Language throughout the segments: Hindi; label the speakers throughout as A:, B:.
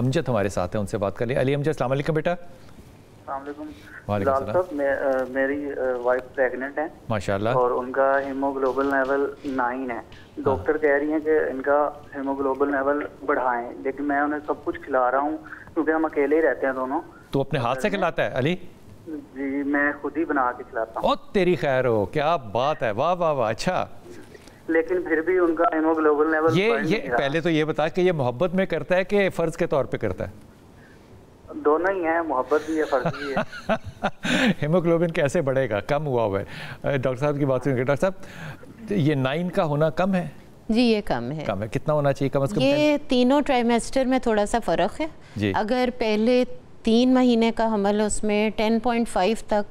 A: अमजद हमारे साथ हैं उनसे बात कर लें अली अमजद अलैक्म बेटा साहब मे, मेरी वाइफ प्रेग्नेंट है माशाल्लाह और उनका हीमोग्लोबल लेवल नाइन है डॉक्टर हाँ। कह रही हैं कि इनका हीमोग्लोबल लेवल बढ़ाएं लेकिन मैं उन्हें सब कुछ खिला रहा हूँ क्योंकि हम अकेले ही रहते हैं दोनों तो अपने हाथ से खिलाता है अली जी मैं खुद ही बना के खिलाता हूँ तेरी खैर हो क्या बात है वाह वाह वाह अच्छा लेकिन फिर भी उनका हीमोग्लोबिन लेवल ये ये पहले तो ये बता कि ये मोहब्बत में करता है कि फर्ज के तौर पे करता है दोनों ही हैं मोहब्बत भी है फर्ज भी है हीमोग्लोबिन कैसे बढ़ेगा कम हुआ हुआ है डॉक्टर साहब की बात सुनिए डॉक्टर साहब तो ये नाइन का होना कम है
B: जी ये कम है
A: कम है कितना होना चाहिए कम से कम ये
B: तीनों ट्राइमेस्टर में थोड़ा सा फ़र्क है अगर पहले तीन महीने का हमल उसमें 10.5 तक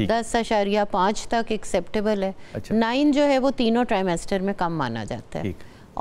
B: दस अशारिया पाँच तक एक्सेप्टेबल है नाइन अच्छा। जो है वो तीनों ट्राइमेस्टर में कम माना जाता है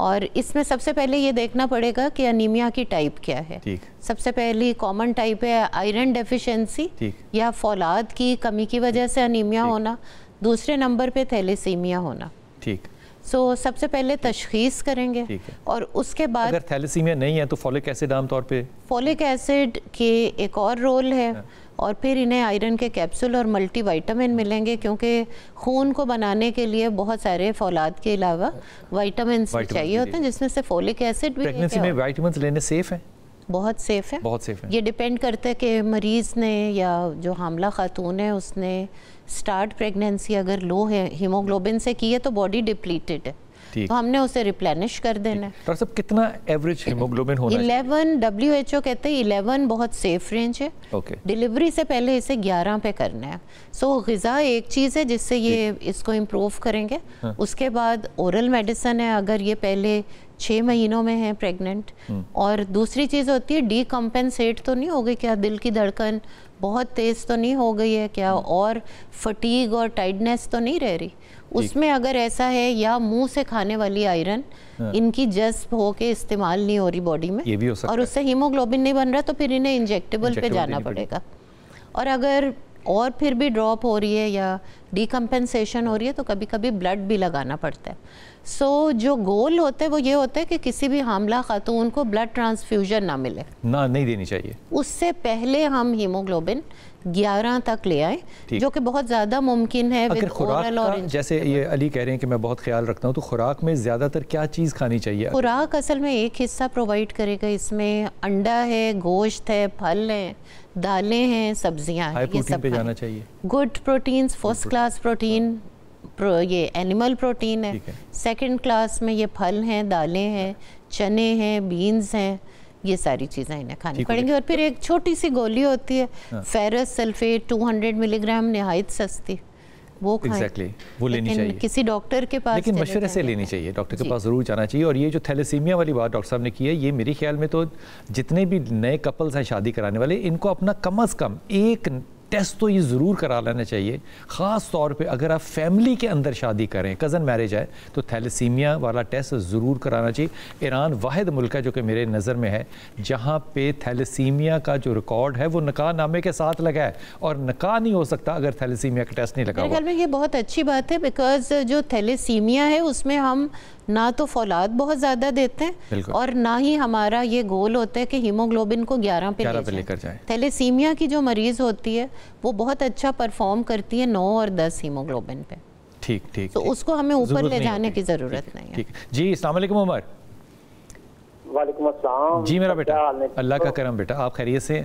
B: और इसमें सबसे पहले ये देखना पड़ेगा कि अनिमिया की टाइप क्या है सबसे पहली कॉमन टाइप है आयरन डेफिशिएंसी या फौलाद की कमी की वजह से अनिमिया होना दूसरे नंबर पे थैलेसीमिया होना ठीक सो so, सबसे पहले तशखीस करेंगे और उसके बाद अगर
A: थैलेसीमिया नहीं है तो फॉलिक एसिड आमतौर पर
B: फॉलिक एसिड के एक और रोल है हाँ। और फिर इन्हें आयरन के कैप्सूल और वाइटामिन मिलेंगे क्योंकि खून को बनाने के लिए बहुत सारे फौलाद के अलावा वाइटामिन चाहिए होते हैं जिसमें से फोलिक एसिड भी में
A: वाइटामिन लेने सेफ है
B: बहुत सेफ है बहुत सेफ है ये डिपेंड करता है कि मरीज़ ने या जो हमला खातून है उसने स्टार्ट प्रेगनेंसी अगर लो है हीमोग्लोबिन से की है तो बॉडी डिप्लीटेड है तो हमने उसे रिप्लेनिश कर देना है
A: डॉक्टर साहब कितना एवरेज हीमोग्लोबिन होना
B: इलेवन डब्ल्यू एच ओ कहते हैं इलेवन बहुत सेफ रेंज है ओके डिलीवरी से पहले इसे ग्यारह पे करना है सो so, गज़ा एक चीज़ है जिससे ये इसको इम्प्रूव करेंगे हाँ. उसके बाद औरल मेडिसन है अगर ये पहले छः महीनों में है प्रेग्नेंट हम्म। और दूसरी चीज़ होती है डी कंपेंसेट तो नहीं हो गई क्या दिल की धड़कन बहुत तेज़ तो नहीं हो गई है क्या हम्म। और फटीग और टाइडनेस तो नहीं रह रही उसमें अगर ऐसा है या मुंह से खाने वाली आयरन हाँ। इनकी जज्ब के इस्तेमाल नहीं हो रही बॉडी में ये भी हो सकता और उससे हीमोग्लोबिन नहीं बन रहा तो फिर इन्हें इंजेक्टेबल पे जाना पड़ेगा और अगर और फिर भी ड्रॉप हो रही है या डिकम्पेंसेशन हो रही है तो कभी कभी ब्लड भी लगाना पड़ता है सो so, जो गोल होते हैं वो ये होता है कि किसी भी हमला खातून को ब्लड ट्रांसफ्यूजन ना मिले
A: ना नहीं देनी चाहिए
B: उससे पहले हम हीमोग्लोबिन ग्यारह तक ले आए जो कि बहुत ज़्यादा मुमकिन है अगर खुराक
A: जैसे ये अली कह रहे हैं कि मैं बहुत ख्याल रखता हूँ तो खुराक में ज़्यादातर क्या चीज़ खानी चाहिए
B: खुराक असल में एक हिस्सा प्रोवाइड करेगा इसमें अंडा है गोश्त है फल है दालें हैं सब्जियाँ हैं ये सब पे जाना चाहिए good protein first class protein pro, ये एनिमल प्रोटीन है सेकंड क्लास में ये फल हैं दालें हैं चने हैं बीन्स हैं ये सारी चीज़ें इन्हें खानी पड़ेंगी और फिर एक छोटी सी गोली होती है फेरस सल्फेट 200 मिलीग्राम नहायत सस्ती वो exactly, वो लेनी चाहिए किसी डॉक्टर के पास लेकिन मशवरे से
A: लेनी चाहिए डॉक्टर के पास ज़रूर जाना चाहिए और ये जो थैलेसीमिया वाली बात डॉक्टर साहब ने की है ये मेरे ख्याल में तो जितने भी नए कपल्स हैं शादी कराने वाले इनको अपना कम अज़ कम एक टेस्ट तो ये ज़रूर करा लेना चाहिए ख़ास तौर पे अगर आप फैमिली के अंदर शादी करें कज़न मैरिज है तो थैलेसीमिया वाला टेस्ट ज़रूर कराना चाहिए ईरान वाद मुल्क है जो कि मेरे नज़र में है जहाँ पे थैलेसीमिया का जो रिकॉर्ड है वो नका नामे के साथ लगा है और नका नहीं हो सकता अगर थैलेसीमिया का टेस्ट नहीं लगा
B: ये बहुत अच्छी बात है बिकॉज जो थैलेसीमिया है उसमें हम ना तो फौलाद बहुत ज़्यादा देते हैं और ना ही हमारा ये गोल होता है कि हीमोग्लोबिन को ग्यारह पे लेकर जाए थैलेसीमिया की जो मरीज़ होती है वो बहुत अच्छा परफॉर्म करती है नौ और दस हीमोग्लोबिन पे
A: ठीक ठीक तो उसको हमें ऊपर ले जाने की ज़रूरत नहीं है जी अलैक्म उमर जी मेरा बेटा अल्लाह का तो- करम बेटा आप खैरियत से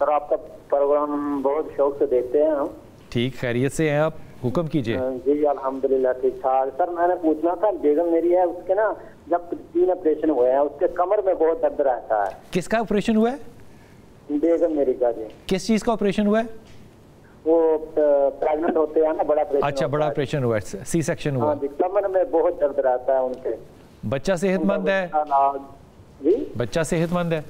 A: सर आपका प्रोग्राम बहुत शौक से देखते हैं हम ठीक खैरियत से हैं आप हुक्म कीजिए हाँ, जी अल्हम्दुलिल्लाह ठीक ठाक सर मैंने पूछना था बेगम मेरी है उसके ना जब तीन ऑपरेशन हुए हैं उसके कमर में बहुत दर्द रहता है किसका ऑपरेशन हुआ है बेगम मेरी का जी किस चीज़ का ऑपरेशन हुआ है वो प्रेग्नेंट होते हैं ना बड़ा अच्छा बड़ा ऑपरेशन हुआ सी सेक्शन हुआ हाँ कमर में बहुत दर्द रहता है उनके बच्चा सेहतमंद है बच्चा सेहतमंद है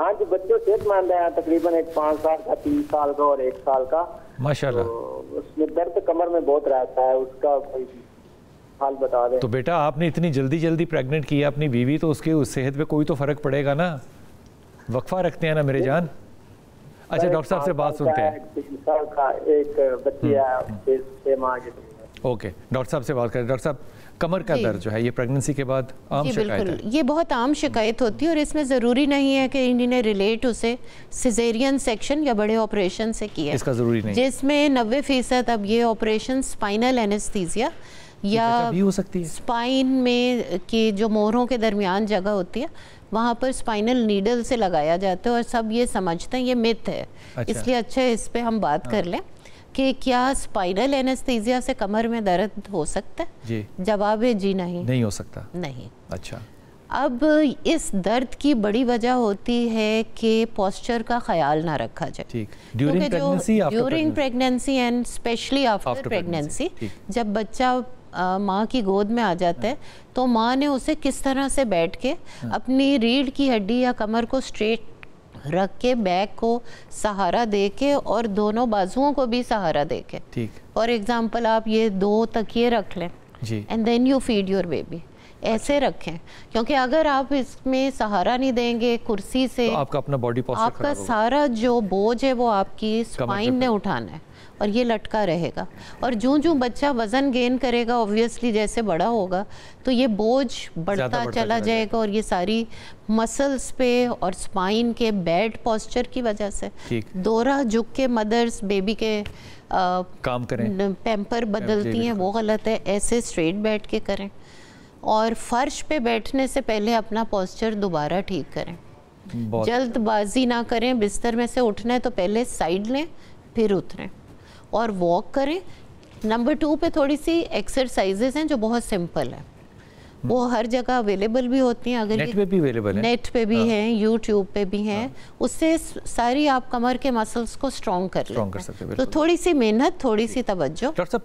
A: हाँ जी बच्चे सेहतमंद है तकरीबन एक पाँच साल का तीन साल का और एक साल का माशाल्लाह तो उसमें दर्द कमर में बहुत रहता है उसका कोई हाल बता दे तो बेटा आपने इतनी जल्दी जल्दी प्रेग्नेंट किया अपनी बीवी तो उसके उस सेहत पे कोई तो फर्क पड़ेगा ना वक्फा रखते हैं ना मेरे जान अच्छा डॉक्टर साहब से बात सुनते हैं एक बच्ची हम्म। है ओके डॉक्टर साहब से बात करें डॉक्टर साहब कमर का दर्द जो है ये प्रेगनेंसी के बाद आम शिकायत है
B: ये बहुत आम शिकायत होती है और इसमें ज़रूरी नहीं है कि ने रिलेट उसे सिजेरियन सेक्शन या बड़े ऑपरेशन से किया इसका ज़रूरी नहीं जिसमें नब्बे फ़ीसद अब ये ऑपरेशन स्पाइनल एनेस्थीजिया या भी हो सकती है स्पाइन में की जो मोहरों के दरमियान जगह होती है वहाँ पर स्पाइनल नीडल से लगाया जाता है और सब ये समझते हैं ये मिथ है अच्छा। इसलिए अच्छा इस पर हम बात हाँ। कर लें कि क्या स्पाइनल एनेस्थीजिया से कमर में दर्द हो सकता है जी जवाब है जी नहीं
A: नहीं हो सकता नहीं अच्छा
B: अब इस दर्द की बड़ी वजह होती है कि पोस्चर का ख्याल ना रखा जाए ठीक during pregnancy during pregnancy and specially after pregnancy जब बच्चा माँ की गोद में आ जाता है हाँ। तो माँ ने उसे किस तरह से बैठ के हाँ। अपनी रीढ़ की हड्डी या कमर को स्ट्रेट रख के बैग को सहारा दे के और दोनों बाजुओं को भी सहारा दे के ठीक फॉर एग्ज़ाम्पल आप ये दो तकिए रख लें and then you feed your baby ऐसे रखें क्योंकि अगर आप इसमें सहारा नहीं देंगे कुर्सी से तो आपका
A: अपना बॉडी आपका सारा
B: जो बोझ है वो आपकी स्पाइन ने उठाना है और ये लटका रहेगा और जो जो बच्चा वज़न गेन करेगा ऑब्वियसली जैसे बड़ा होगा तो ये बोझ बढ़ता, बढ़ता चला जाएगा और ये सारी मसल्स पे और स्पाइन के बैड पॉस्चर की वजह से दोरा झुक के मदर्स बेबी के आ, काम करें पैम्पर बदलती हैं वो गलत है ऐसे स्ट्रेट बैठ के करें और फर्श पे बैठने से पहले अपना पॉस्चर दोबारा ठीक करें जल्दबाजी ना करें बिस्तर में से उठना है तो पहले साइड लें फिर उतरें और वॉक करें नंबर टू पे थोड़ी सी एक्सरसाइजेज हैं जो बहुत सिंपल है वो हम्म। हर जगह अवेलेबल भी होती हैं अगर नेट पे भी अवेलेबल है नेट पे भी हैं यूट्यूब पे भी हैं उससे सारी आप कमर के मसल्स को स्ट्रॉन्ग कर
A: लें तो थोड़ी
B: सी मेहनत थोड़ी सी तवज्जो